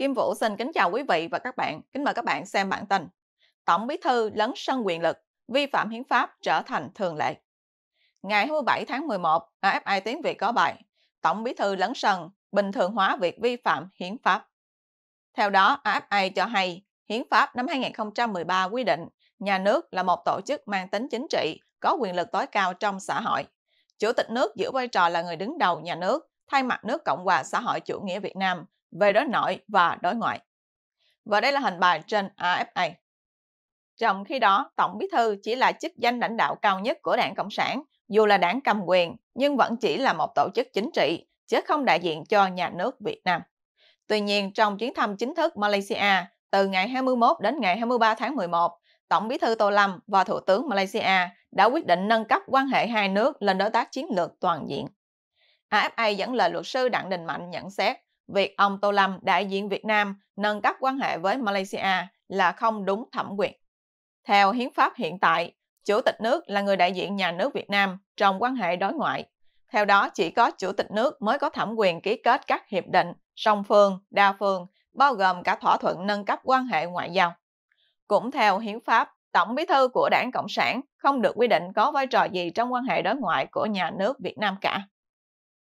Kim Vũ xin kính chào quý vị và các bạn. Kính mời các bạn xem bản tin. Tổng bí thư lấn sân quyền lực, vi phạm hiến pháp trở thành thường lệ. Ngày 27 tháng 11, AFI Tiếng Việt có bài Tổng bí thư lấn sân, bình thường hóa việc vi phạm hiến pháp. Theo đó, AFA cho hay Hiến pháp năm 2013 quy định nhà nước là một tổ chức mang tính chính trị, có quyền lực tối cao trong xã hội. Chủ tịch nước giữ vai trò là người đứng đầu nhà nước, thay mặt nước Cộng hòa xã hội chủ nghĩa Việt Nam về đối nội và đối ngoại. Và đây là hình bài trên AFA. Trong khi đó, Tổng Bí Thư chỉ là chức danh lãnh đạo cao nhất của đảng Cộng sản, dù là đảng cầm quyền nhưng vẫn chỉ là một tổ chức chính trị, chứ không đại diện cho nhà nước Việt Nam. Tuy nhiên, trong chuyến thăm chính thức Malaysia từ ngày 21 đến ngày 23 tháng 11, Tổng bí thư Tô Lâm và Thủ tướng Malaysia đã quyết định nâng cấp quan hệ hai nước lên đối tác chiến lược toàn diện. AFA dẫn lời luật sư Đặng Đình Mạnh nhận xét, việc ông Tô Lâm đại diện Việt Nam nâng cấp quan hệ với Malaysia là không đúng thẩm quyền. Theo hiến pháp hiện tại, Chủ tịch nước là người đại diện nhà nước Việt Nam trong quan hệ đối ngoại. Theo đó, chỉ có Chủ tịch nước mới có thẩm quyền ký kết các hiệp định song phương, đa phương, bao gồm cả thỏa thuận nâng cấp quan hệ ngoại giao. Cũng theo hiến pháp, Tổng bí thư của Đảng Cộng sản không được quy định có vai trò gì trong quan hệ đối ngoại của nhà nước Việt Nam cả.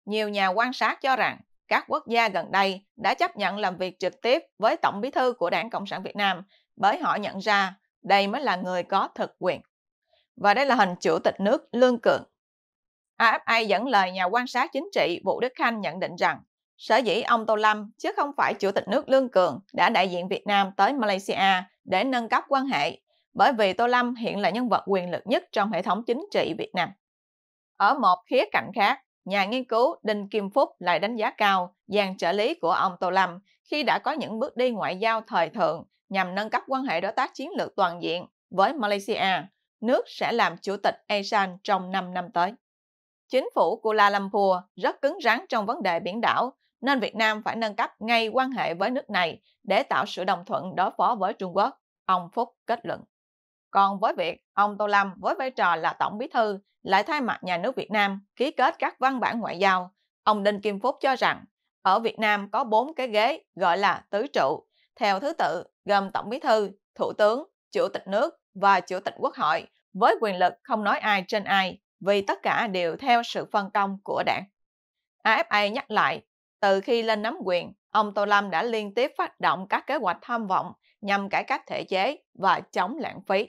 Nhiều nhà quan sát cho rằng các quốc gia gần đây đã chấp nhận làm việc trực tiếp với Tổng bí thư của Đảng Cộng sản Việt Nam bởi họ nhận ra đây mới là người có thực quyền. Và đây là hình chủ tịch nước Lương Cường. AFA dẫn lời nhà quan sát chính trị Vũ Đức Khanh nhận định rằng sở dĩ ông Tô Lâm chứ không phải chủ tịch nước Lương Cường đã đại diện Việt Nam tới Malaysia để nâng cấp quan hệ bởi vì Tô Lâm hiện là nhân vật quyền lực nhất trong hệ thống chính trị Việt Nam. Ở một khía cạnh khác, nhà nghiên cứu Đinh Kim Phúc lại đánh giá cao dàn trợ lý của ông Tô Lâm khi đã có những bước đi ngoại giao thời thượng nhằm nâng cấp quan hệ đối tác chiến lược toàn diện với Malaysia, nước sẽ làm chủ tịch ASEAN trong 5 năm tới. Chính phủ Kuala Lumpur rất cứng rắn trong vấn đề biển đảo, nên Việt Nam phải nâng cấp ngay quan hệ với nước này để tạo sự đồng thuận đối phó với Trung Quốc, ông Phúc kết luận. Còn với việc ông Tô Lâm với vai trò là Tổng Bí thư lại thay mặt nhà nước Việt Nam ký kết các văn bản ngoại giao, ông Đinh Kim Phúc cho rằng ở Việt Nam có bốn cái ghế gọi là tứ trụ, theo thứ tự gồm Tổng Bí thư, Thủ tướng, Chủ tịch nước và Chủ tịch Quốc hội với quyền lực không nói ai trên ai vì tất cả đều theo sự phân công của đảng. AFA nhắc lại, từ khi lên nắm quyền, ông Tô Lâm đã liên tiếp phát động các kế hoạch tham vọng nhằm cải cách thể chế và chống lãng phí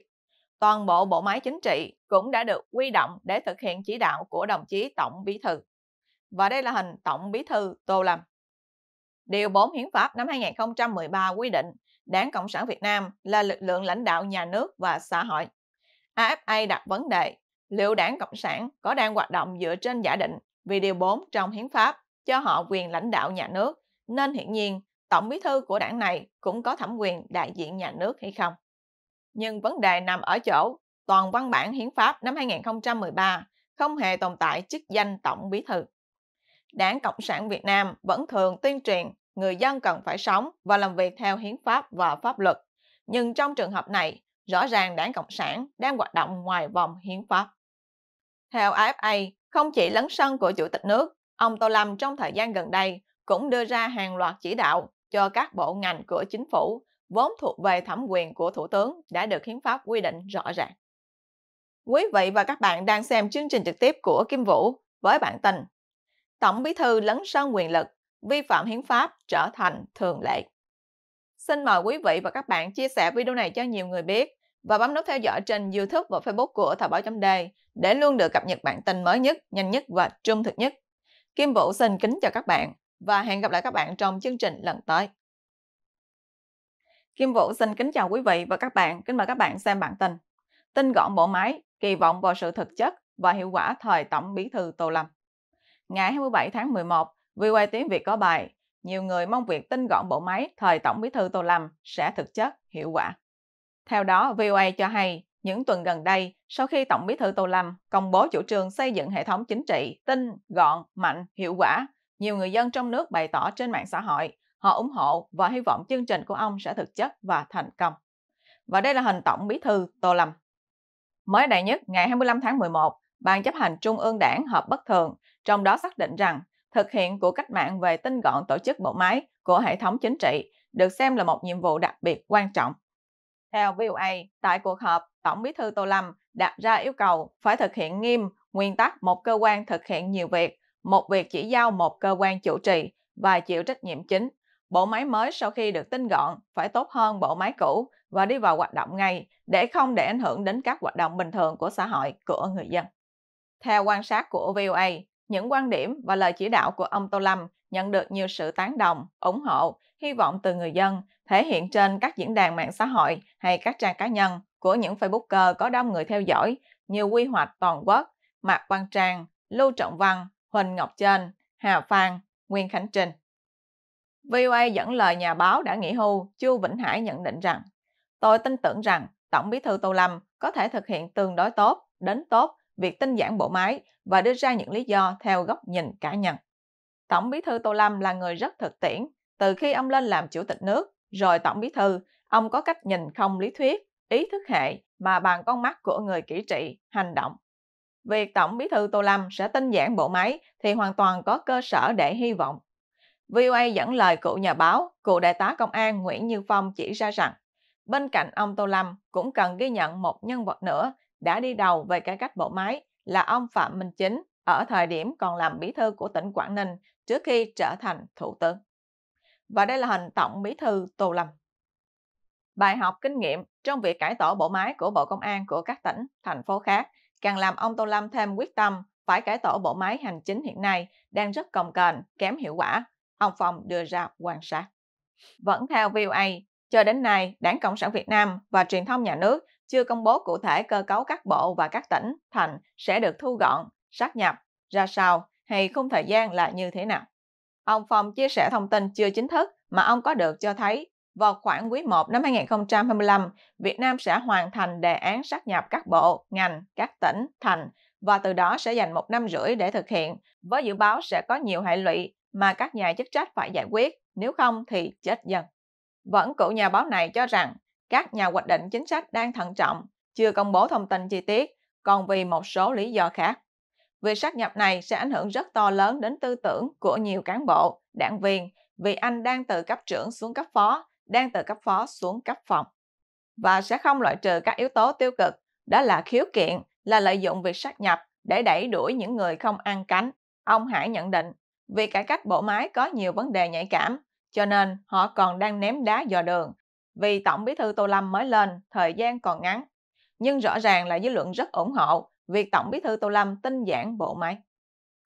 toàn bộ bộ máy chính trị cũng đã được quy động để thực hiện chỉ đạo của đồng chí Tổng Bí Thư. Và đây là hình Tổng Bí Thư Tô Lâm. Điều 4 Hiến pháp năm 2013 quy định Đảng Cộng sản Việt Nam là lực lượng lãnh đạo nhà nước và xã hội. AFA đặt vấn đề liệu Đảng Cộng sản có đang hoạt động dựa trên giả định vì điều 4 trong hiến pháp cho họ quyền lãnh đạo nhà nước, nên hiển nhiên Tổng Bí thư của đảng này cũng có thẩm quyền đại diện nhà nước hay không? nhưng vấn đề nằm ở chỗ toàn văn bản hiến pháp năm 2013 không hề tồn tại chức danh tổng bí thư. Đảng Cộng sản Việt Nam vẫn thường tuyên truyền người dân cần phải sống và làm việc theo hiến pháp và pháp luật, nhưng trong trường hợp này, rõ ràng Đảng Cộng sản đang hoạt động ngoài vòng hiến pháp. Theo AFA, không chỉ lấn sân của Chủ tịch nước, ông Tô Lâm trong thời gian gần đây cũng đưa ra hàng loạt chỉ đạo cho các bộ ngành của chính phủ vốn thuộc về thẩm quyền của Thủ tướng đã được Hiến pháp quy định rõ ràng. Quý vị và các bạn đang xem chương trình trực tiếp của Kim Vũ với bản tin Tổng bí thư lấn sân quyền lực, vi phạm hiến pháp trở thành thường lệ. Xin mời quý vị và các bạn chia sẻ video này cho nhiều người biết và bấm nút theo dõi trên YouTube và Facebook của Thời báo chấm đề để luôn được cập nhật bản tin mới nhất, nhanh nhất và trung thực nhất. Kim Vũ xin kính chào các bạn và hẹn gặp lại các bạn trong chương trình lần tới. Kim Vũ xin kính chào quý vị và các bạn, kính mời các bạn xem bản tin. Tinh gọn bộ máy, kỳ vọng vào sự thực chất và hiệu quả thời Tổng Bí thư Tô Lâm. Ngày 27 tháng 11, VOA Tiếng Việt có bài Nhiều người mong việc tinh gọn bộ máy thời Tổng Bí thư Tô Lâm sẽ thực chất, hiệu quả. Theo đó, VOA cho hay những tuần gần đây, sau khi Tổng Bí thư Tô Lâm công bố chủ trương xây dựng hệ thống chính trị tinh, gọn, mạnh, hiệu quả, nhiều người dân trong nước bày tỏ trên mạng xã hội Họ ủng hộ và hy vọng chương trình của ông sẽ thực chất và thành công. Và đây là hình tổng bí thư Tô Lâm. Mới đây nhất, ngày 25 tháng 11, Ban chấp hành Trung ương Đảng họp bất thường, trong đó xác định rằng thực hiện của cách mạng về tinh gọn tổ chức bộ máy của hệ thống chính trị được xem là một nhiệm vụ đặc biệt quan trọng. Theo VOA, tại cuộc họp, Tổng bí thư Tô Lâm đặt ra yêu cầu phải thực hiện nghiêm nguyên tắc một cơ quan thực hiện nhiều việc, một việc chỉ giao một cơ quan chủ trì và chịu trách nhiệm chính bộ máy mới sau khi được tinh gọn phải tốt hơn bộ máy cũ và đi vào hoạt động ngay để không để ảnh hưởng đến các hoạt động bình thường của xã hội của người dân. Theo quan sát của VOA, những quan điểm và lời chỉ đạo của ông Tô Lâm nhận được nhiều sự tán đồng, ủng hộ, hy vọng từ người dân, thể hiện trên các diễn đàn mạng xã hội hay các trang cá nhân của những Facebooker có đông người theo dõi như Quy hoạch Toàn quốc, Mạc Văn Trang, Lưu Trọng Văn, Huỳnh Ngọc Trên, Hà Phan, Nguyên Khánh Trình. VOA dẫn lời nhà báo đã nghỉ hưu Chu Vĩnh Hải nhận định rằng Tôi tin tưởng rằng Tổng bí thư Tô Lâm có thể thực hiện tương đối tốt, đến tốt việc tinh giản bộ máy và đưa ra những lý do theo góc nhìn cá nhân. Tổng bí thư Tô Lâm là người rất thực tiễn. Từ khi ông lên làm chủ tịch nước, rồi tổng bí thư, ông có cách nhìn không lý thuyết, ý thức hệ mà bằng con mắt của người kỹ trị, hành động. Việc tổng bí thư Tô Lâm sẽ tinh giản bộ máy thì hoàn toàn có cơ sở để hy vọng VOA dẫn lời cựu nhà báo, cựu đại tá công an Nguyễn Như Phong chỉ ra rằng, bên cạnh ông Tô Lâm cũng cần ghi nhận một nhân vật nữa đã đi đầu về cải cách bộ máy là ông Phạm Minh Chính ở thời điểm còn làm bí thư của tỉnh Quảng Ninh trước khi trở thành thủ tướng. Và đây là hình tổng bí thư Tô Lâm. Bài học kinh nghiệm trong việc cải tổ bộ máy của Bộ Công an của các tỉnh, thành phố khác càng làm ông Tô Lâm thêm quyết tâm phải cải tổ bộ máy hành chính hiện nay đang rất cồng kềnh, kém hiệu quả ông Phong đưa ra quan sát. Vẫn theo VOA, cho đến nay, Đảng Cộng sản Việt Nam và truyền thông nhà nước chưa công bố cụ thể cơ cấu các bộ và các tỉnh, thành sẽ được thu gọn, sát nhập, ra sao hay khung thời gian là như thế nào. Ông Phong chia sẻ thông tin chưa chính thức mà ông có được cho thấy vào khoảng quý 1 năm 2025, Việt Nam sẽ hoàn thành đề án sát nhập các bộ, ngành, các tỉnh, thành và từ đó sẽ dành một năm rưỡi để thực hiện, với dự báo sẽ có nhiều hệ lụy mà các nhà chức trách phải giải quyết, nếu không thì chết dần. Vẫn cựu nhà báo này cho rằng các nhà hoạch định chính sách đang thận trọng, chưa công bố thông tin chi tiết, còn vì một số lý do khác. Việc sát nhập này sẽ ảnh hưởng rất to lớn đến tư tưởng của nhiều cán bộ, đảng viên vì anh đang từ cấp trưởng xuống cấp phó, đang từ cấp phó xuống cấp phòng. Và sẽ không loại trừ các yếu tố tiêu cực, đó là khiếu kiện là lợi dụng việc sát nhập để đẩy đuổi những người không ăn cánh. Ông Hải nhận định, việc cải cách bộ máy có nhiều vấn đề nhạy cảm, cho nên họ còn đang ném đá dò đường. Vì Tổng bí thư Tô Lâm mới lên, thời gian còn ngắn. Nhưng rõ ràng là dư luận rất ủng hộ việc Tổng bí thư Tô Lâm tinh giản bộ máy.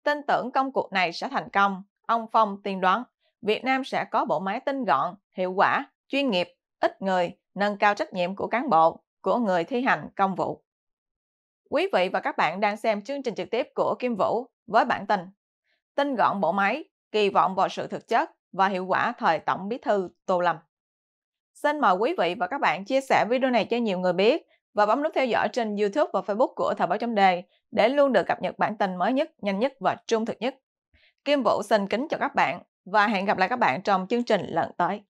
Tin tưởng công cuộc này sẽ thành công, ông Phong tiên đoán Việt Nam sẽ có bộ máy tinh gọn, hiệu quả, chuyên nghiệp, ít người, nâng cao trách nhiệm của cán bộ, của người thi hành công vụ. Quý vị và các bạn đang xem chương trình trực tiếp của Kim Vũ với bản tin Tinh gọn bộ máy, kỳ vọng vào sự thực chất và hiệu quả thời Tổng Bí thư Tô Lâm. Xin mời quý vị và các bạn chia sẻ video này cho nhiều người biết và bấm nút theo dõi trên YouTube và Facebook của Thời báo chấm đề để luôn được cập nhật bản tin mới nhất, nhanh nhất và trung thực nhất. Kim Vũ xin kính chào các bạn và hẹn gặp lại các bạn trong chương trình lần tới.